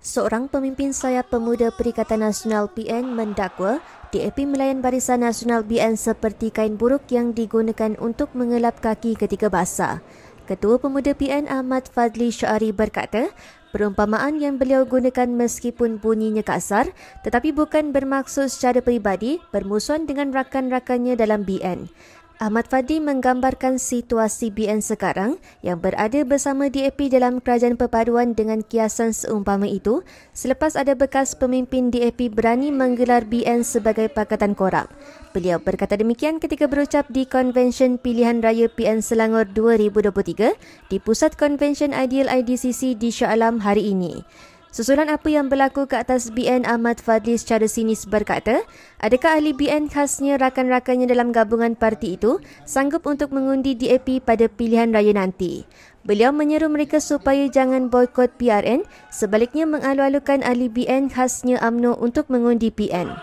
Seorang pemimpin sayap pemuda Perikatan Nasional PN mendakwa DAP melayan Barisan Nasional BN seperti kain buruk yang digunakan untuk mengelap kaki ketika basah. Ketua Pemuda PN Ahmad Fadli Syari berkata, perumpamaan yang beliau gunakan meskipun bunyinya kasar, tetapi bukan bermaksud secara peribadi bermusuhan dengan rakan-rakannya dalam BN. Ahmad Fadi menggambarkan situasi BN sekarang yang berada bersama DAP dalam kerajaan perpaduan dengan kiasan seumpama itu selepas ada bekas pemimpin DAP berani menggelar BN sebagai Pakatan Korab. Beliau berkata demikian ketika berucap di Konvensyen Pilihan Raya PN Selangor 2023 di Pusat Konvensyen Ideal IDCC di Shah Alam hari ini. Susulan apa yang berlaku ke atas BN Ahmad Fadli secara sinis berkata, adakah ahli BN khasnya rakan-rakannya dalam gabungan parti itu sanggup untuk mengundi DAP pada pilihan raya nanti? Beliau menyeru mereka supaya jangan boykot PRN, sebaliknya mengalu-alukan ahli BN khasnya Amno untuk mengundi PN.